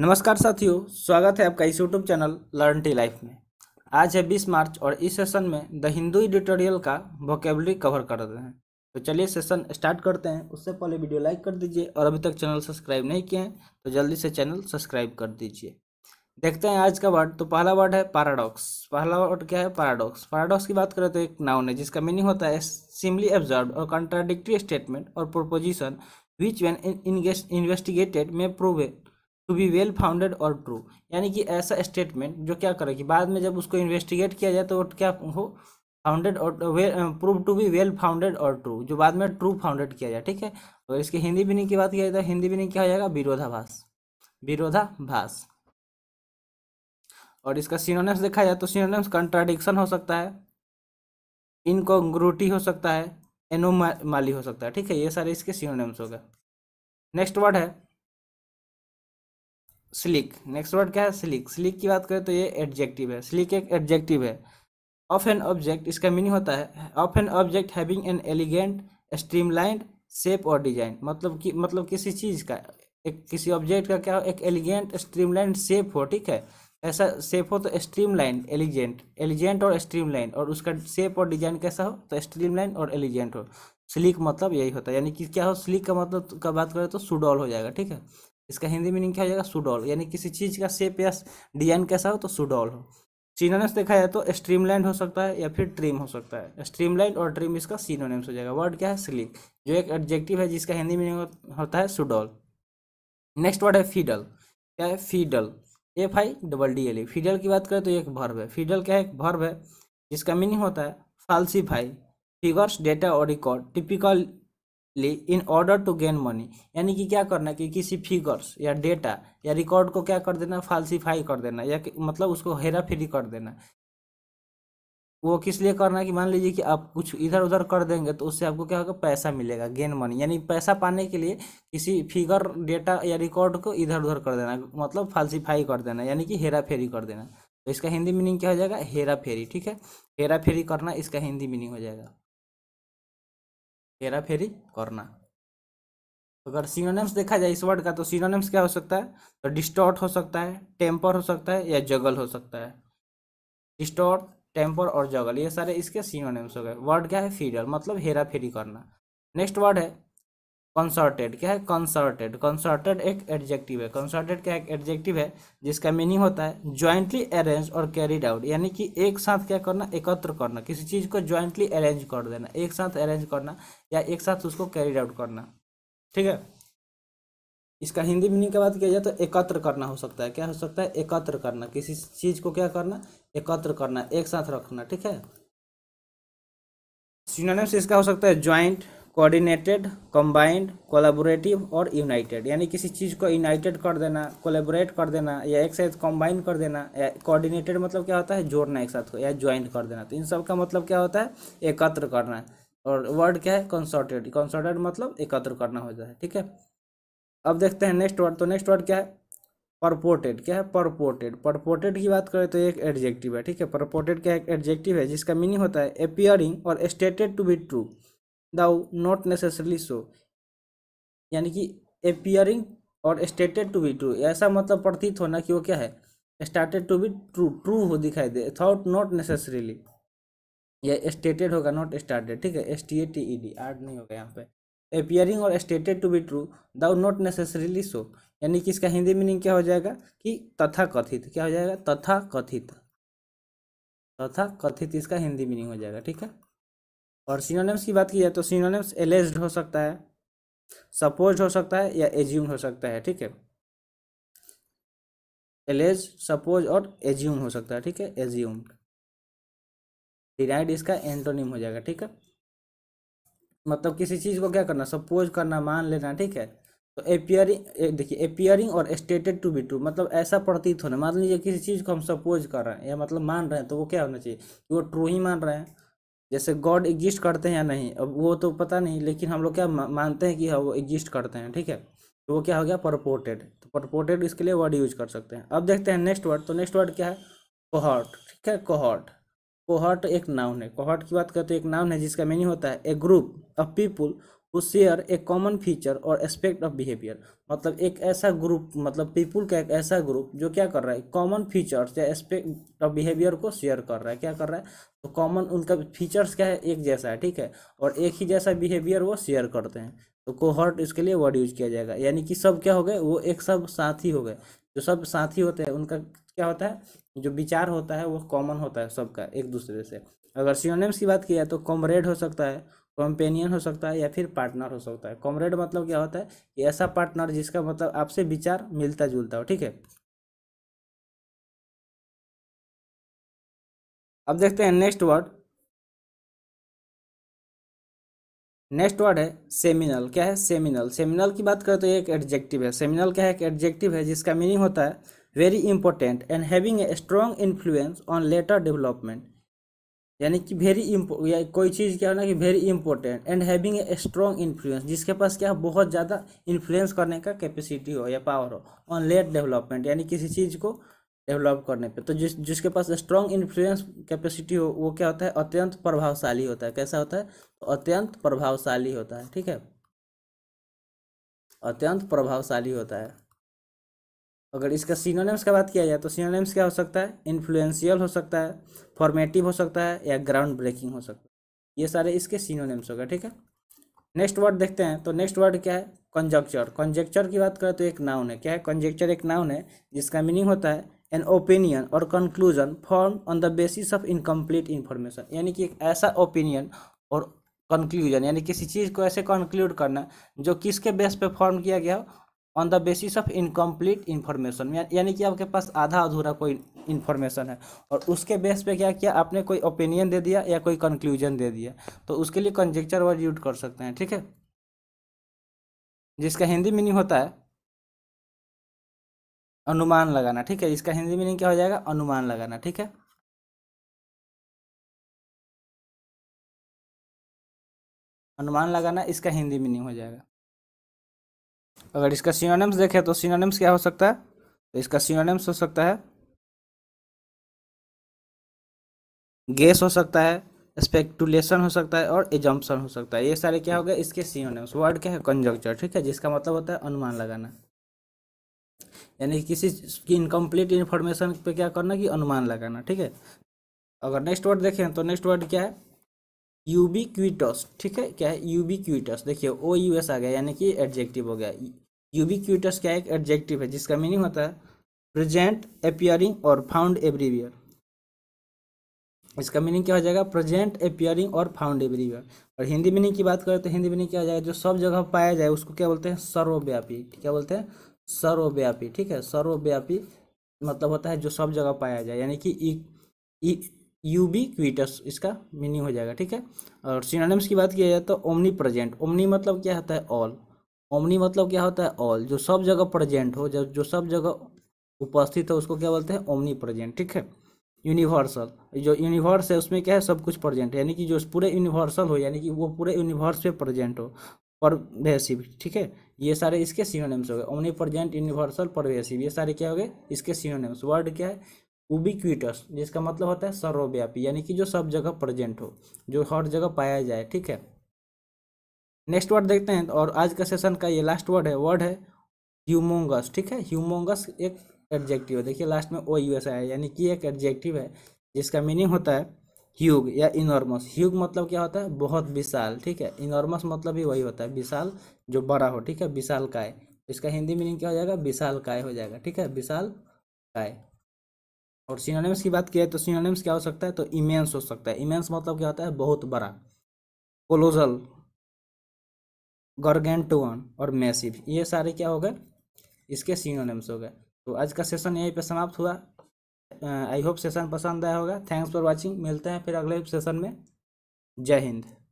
नमस्कार साथियों स्वागत है आपका इस YouTube channel learn T life में आज है 20 मार्च और इस सेशन में द हिंदू एडिटोरियल का वोकेबलरी कवर कर रहे हैं तो चलिए सेशन स्टार्ट करते हैं उससे पहले वीडियो लाइक कर दीजिए और अभी तक चैनल सब्सक्राइब नहीं किए हैं तो जल्दी से चैनल सब्सक्राइब कर दीजिए देखते हैं आज का वर्ड तो पहला वर्ड है पैराडॉक्स पहला वर्ड क्या है पैराडॉक्स पैराडॉक्स की बात करें तो एक नाउन है जिसका मीनिंग होता है सिमली एब्जर्व और कंट्राडिक्टी स्टेटमेंट और proposition which when investigated may prove to be well founded और ट्रू यानी कि ऐसा स्टेटमेंट जो क्या करे कि बाद में जब उसको इन्वेस्टिगेट किया जाए तो क्या हो फाउंडेड और prove to be well founded और ट्रू जो बाद में ट्रू फाउंडेड किया जाए ठीक है और तो इसके हिंदी नहीं की बात किया जाए तो हिंदी मीनिंग क्या हो जाएगा विरोधाभास विरोधाभास और इसका सिनोनिम्स देखा जाए तो सिनोनिम्स कंट्राडिक्शन हो सकता है इनकॉन्ग्रूटी हो सकता है एनोमाली हो सकता है ठीक है ये सारे इसके सिनोनिम्स हो गए नेक्स्ट वर्ड है स्लिक नेक्स्ट वर्ड क्या है स्लिक स्लिक की बात करें तो ये एडजेक्टिव है स्लिक एक एडजेक्टिव है ऑफ एन ऑब्जेक्ट इसका मीनिंग होता है of an object having an elegant streamlined shape और डिजाइन मतलब कि मतलब किसी चीज़ का एक किसी ऑब्जेक्ट का क्या हो एक एलिगेंट स्ट्रीमलाइन शेप हो ठीक है ऐसा शेप हो तो स्ट्रीमलाइन एलिजेंट एलिजेंट और स्ट्रीमलाइन और उसका शेप और डिजाइन कैसा हो तो स्ट्रीमलाइन और एलिजेंट हो स्लिक मतलब यही होता है यानी कि क्या हो स्लिक का मतलब का बात करें तो सुडॉल हो जाएगा ठीक है इसका हिंदी मीनिंग क्या हो जाएगा सुडोल यानी किसी चीज़ का शेप या डिजाइन कैसा हो तो सुडोल हो सीनोनेम्स देखा जाए तो स्ट्रीमलाइन हो सकता है या फिर ट्रिम हो सकता है स्ट्रीमलाइन और ट्रिम इसका सीनोनेम्स हो जाएगा वर्ड क्या है स्लिक जो एक एडजेक्टिव है जिसका हिंदी मीनिंग होता है सुडोल नेक्स्ट वर्ड है फीडल क्या है fiddle F I double D L E fiddle की बात करें तो एक भर्व है फीडल क्या है एक भर्व है जिसका मीनिंग होता है फाल्सीफाई फिगर्स डेटा और record typical in order to gain money यानी कि क्या करना कि किसी फिगर्स या डेटा या रिकॉर्ड को क्या कर देना फालसिफाई कर देना या मतलब उसको हेरा फेरी कर देना वो किस लिए करना कि मान लीजिए कि आप कुछ इधर उधर कर देंगे तो उससे आपको क्या होगा पैसा मिलेगा गेन मनी यानी पैसा पाने के लिए किसी फिगर डेटा या रिकॉर्ड को इधर उधर कर देना मतलब फालसीफाई कर देना यानी कि हेरा फेरी कर देना तो इसका हिंदी मीनिंग क्या हो जाएगा हेरा फेरी ठीक है हेरा फेरी करना इसका हिंदी मीनिंग हो जाएगा हेरा फेरी करना तो अगर सिनोनिम्स देखा जाए इस वर्ड का तो सिनोनिम्स क्या हो सकता है तो डिस्टॉर्ट हो सकता है टेम्पर हो सकता है या जगल हो सकता है डिस्टॉर्ट टेम्पर और जगल ये सारे इसके सिनोनिम्स हो गए वर्ड क्या है फीडर मतलब हेरा फेरी करना नेक्स्ट वर्ड है कंसर्टेड क्या है कंसर्टेड कंसर्टेड एक एडजेक्टिव है कंसर्टेड क्या एक एडजेक्टिव है जिसका मीनिंग होता है ज्वाइंटली अरेंज और कैरिड आउट यानी कि एक साथ क्या करना एकत्र करना किसी चीज़ को ज्वाइंटली अरेंज कर देना एक साथ अरेंज करना या एक साथ उसको कैरिड आउट करना ठीक है इसका हिंदी मीनिंग के बाद किया जाए तो एकत्र करना हो सकता है क्या हो सकता है एकत्र करना किसी चीज़ को क्या करना एकत्र करना एक साथ रखना ठीक है सिनोनिम्स इसका हो सकता है ज्वाइंट कोऑर्डिनेटेड कंबाइंड कोलेबोरेटिव और यूनाइटेड यानी किसी चीज़ को यूनाइटेड कर देना कोलेबोरेट कर देना या एक साथ कंबाइन कर देना या कोऑर्डिनेटेड मतलब क्या होता है जोड़ना एक साथ को या ज्वाइन कर देना तो इन सब का मतलब क्या होता है एकत्र करना और वर्ड क्या है कंसॉर्टेड कंसॉर्टेड मतलब एकत्र करना होता है ठीक है अब देखते हैं नेक्स्ट वर्ड तो नेक्स्ट वर्ड क्या है परपोर्टेड क्या है परपोर्टेड परपोर्टेड की बात करें तो एक एडजेक्टिव है ठीक है परपोर्टेड क्या एक एडजेक्टिव है जिसका मीनिंग होता है अपियरिंग और stated to be true though not necessarily so यानी कि अपियरिंग और स्टेटेड टू बी ट्रू ऐसा मतलब प्रतीत होना कि वो क्या है started to be true true हो दिखाई दे थॉट नॉट नेसेसरीली या स्टेटेड होगा नॉट स्टार्टेड ठीक है S T A T E D आर्ट नहीं होगा यहाँ पे अपियरिंग और stated to be true though not necessarily so यानी कि इसका हिंदी मीनिंग क्या हो जाएगा कि तथा कथित क्या हो जाएगा तथा कथित तथा कथित इसका हिंदी मीनिंग हो जाएगा ठीक है और सीनोनिम्स की बात की जाए तो सीनोनिम्स एलेस्ड हो सकता है सपोज हो सकता है या एज्यूम हो सकता है ठीक है एलेज सपोज और एज्यूम हो सकता है ठीक है एज्यूम डिराइड इसका एंटोनिम हो जाएगा ठीक है मतलब किसी चीज़ को क्या करना सपोज करना मान लेना ठीक है तो एपियरिंग देखिए एपियरिंग और स्टेटेड टू बी टू मतलब ऐसा प्रतीत होना मान लीजिए किसी चीज़ को हम सपोज कर रहे हैं या मतलब मान रहे हैं तो वो क्या होना चाहिए वो ट्रू ही मान रहे हैं जैसे गॉड एग्जिस्ट करते हैं या नहीं अब वो तो पता नहीं लेकिन हम लोग क्या मानते हैं कि हाँ वो एग्जिस्ट करते हैं ठीक है तो वो क्या हो गया परपोर्टेड तो परपोर्टेड इसके लिए वर्ड यूज कर सकते हैं अब देखते हैं नेक्स्ट वर्ड तो नेक्स्ट वर्ड क्या है कोहर्ट ठीक है कोहर्ट कोहर्ट एक नाउन है कोहर्ट की बात करें तो एक नाउन है जिसका मीनिंग होता है a group of people who share a common feature और एस्पेक्ट ऑफ बिहेवियर मतलब एक ऐसा ग्रुप मतलब पीपुल का एक ऐसा ग्रुप जो क्या कर रहा है कॉमन फीचर्स या एस्पेक्ट ऑफ बिहेवियर को शेयर कर रहा है क्या कर रहा है तो कॉमन उनका फीचर्स क्या है एक जैसा है ठीक है और एक ही जैसा बिहेवियर वो शेयर करते हैं तो कोहर्ट इसके लिए वर्ड यूज किया जाएगा यानी कि सब क्या हो गए वो एक सब साथी हो गए जो सब साथी होते हैं उनका क्या होता है जो विचार होता है वो कॉमन होता है सबका एक दूसरे से अगर सियोनिम्स की बात किया तो कॉमरेड हो सकता है कंपेनियन हो सकता है या फिर पार्टनर हो सकता है कॉमरेड मतलब क्या होता है कि ऐसा पार्टनर जिसका मतलब आपसे विचार मिलता जुलता हो ठीक है अब देखते हैं नेक्स्ट वर्ड नेक्स्ट वर्ड है सेमिनल क्या है सेमिनल सेमिनल की बात करें तो एक एडजेक्टिव है सेमिनल क्या है एक एडजेक्टिव है जिसका मीनिंग होता है very important and having a strong influence on later development यानी कि वेरी या कोई चीज़ क्या होना कि very important and having a strong influence जिसके पास क्या बहुत ज़्यादा इन्फ्लुएंस करने का कैपेसिटी हो या पावर हो ऑन लेट डेवलपमेंट यानी किसी चीज़ को डेवलप करने पे तो जिस जिसके पास स्ट्रॉन्ग इन्फ्लुएंस कैपेसिटी हो वो क्या होता है अत्यंत प्रभावशाली होता है कैसा होता है तो अत्यंत प्रभावशाली होता है ठीक है अत्यंत प्रभावशाली होता है अगर इसका सीनोनेम्स का बात किया जाए तो सीनोनेम्स क्या हो सकता है इन्फ्लुएंशियल हो सकता है फॉर्मेटिव हो सकता है या ग्राउंड ब्रेकिंग हो सकता है ये सारे इसके हो होगा ठीक है नेक्स्ट वर्ड देखते हैं तो नेक्स्ट वर्ड क्या है कंजक्चर कंजेक्चर की बात करें तो एक नाउन है क्या है कंजेक्चर एक नाउन है जिसका मीनिंग होता है एन ओपिनियन और conclusion form on the basis of incomplete information यानी कि एक ऐसा ओपिनियन और कंक्लूजन यानी किसी चीज़ को ऐसे कंक्लूड करना जो किसके बेस पे फॉर्म किया गया हो on the basis of incomplete information यानी कि आपके पास आधा अधूरा कोई इन्फॉर्मेशन है और उसके बेस पे क्या किया आपने कोई ओपिनियन दे दिया या कोई कंक्लूजन दे दिया तो उसके लिए कंजेक्चर वर्ड यूज कर सकते हैं ठीक है जिसका हिंदी मीनिंग होता है अनुमान लगाना ठीक है इसका हिंदी मीनिंग क्या हो जाएगा अनुमान लगाना ठीक है अनुमान लगाना इसका हिंदी मीनिंग हो जाएगा अगर इसका सीनोनिम्स देखें तो सिनोनिम्स क्या हो सकता है तो इसका सीनोनिम्स हो सकता है गेस हो सकता है स्पेक्टुलेशन हो सकता है और एजम्पन हो सकता है ये सारे क्या हो गए इसके सीनोनिम्स वर्ड क्या है कंजक्चर ठीक है जिसका मतलब होता है अनुमान लगाना यानी कि किसी की इनकम्प्लीट इन्फॉर्मेशन पे क्या करना कि अनुमान लगाना ठीक है अगर नेक्स्ट वर्ड देखें तो नेक्स्ट वर्ड क्या है यूबी क्विटस ठीक है क्या है यूबी क्विटस देखिए ओ यू एस आ गया यानी कि एडजेक्टिव हो गया यूबिक्यूटस क्या एक एडजेक्टिव है जिसका मीनिंग होता है प्रेजेंट अपियरिंग और फाउंड एवरीवेयर इसका मीनिंग क्या हो जाएगा प्रेजेंट अपियरिंग और फाउंड एवरीवेयर और हिंदी मीनिंग की बात करें तो हिंदी मीनिंग क्या हो जाएगा जो सब जगह पाया जाए उसको क्या बोलते हैं सर्वव्यापी क्या बोलते हैं सर्वव्यापी ठीक है सर्वव्यापी मतलब होता है जो सब जगह पाया जाए यानी कि यू इसका मीनिंग हो जाएगा ठीक है और सिनोनिम्स की बात किया जाए तो ओमनी प्रेजेंट ओमनी मतलब क्या होता है ऑल ओमनी मतलब क्या होता है ऑल जो सब जगह प्रेजेंट हो जब जो सब जगह उपस्थित है उसको क्या बोलते हैं ओमनी प्रेजेंट ठीक है यूनिवर्सल जो यूनिवर्स है उसमें क्या है सब कुछ प्रेजेंट है यानी कि जो पूरे यूनिवर्सल हो यानी कि वो पूरे यूनिवर्स पे प्रेजेंट हो परवेसिव ठीक है ये सारे इसके सिनोनिम्स हो गए ओमनी प्रेजेंट यूनिवर्सल परवेसिव ये सारे क्या हो गए इसके सिनोनिम्स वर्ड क्या है उबिक्यूटस जिसका मतलब होता है सर्वव्यापी यानी कि जो सब जगह प्रेजेंट हो जो हर जगह पाया जाए ठीक है नेक्स्ट वर्ड देखते हैं और आज का सेशन का ये लास्ट वर्ड है वर्ड है ह्यूमोंगस ठीक है ह्यूमोंगस एक एडजेक्टिव है देखिए लास्ट में ओ यू एस आई यानी कि एक एडजेक्टिव है जिसका मीनिंग होता है ह्यूग या इनॉर्मस ह्यूग मतलब क्या होता है बहुत विशाल ठीक है इनॉर्मस मतलब भी वही होता है विशाल जो बड़ा हो ठीक है विशाल काय इसका हिंदी मीनिंग क्या हो जाएगा विशाल काय हो जाएगा ठीक है विशाल काय और सिनोनिम्स की बात किया तो सिनोनिम्स क्या हो सकता है तो इमेंस हो सकता है इमेंस मतलब क्या होता है बहुत बड़ा कोलोजल गर्गेंटुअन और मैसिव ये सारे क्या हो गए इसके सीनोनिम्स हो गए तो आज का सेशन यहीं पे समाप्त हुआ आई होप सेशन पसंद आया होगा थैंक्स फॉर वाचिंग मिलते हैं फिर अगले सेशन में जय हिंद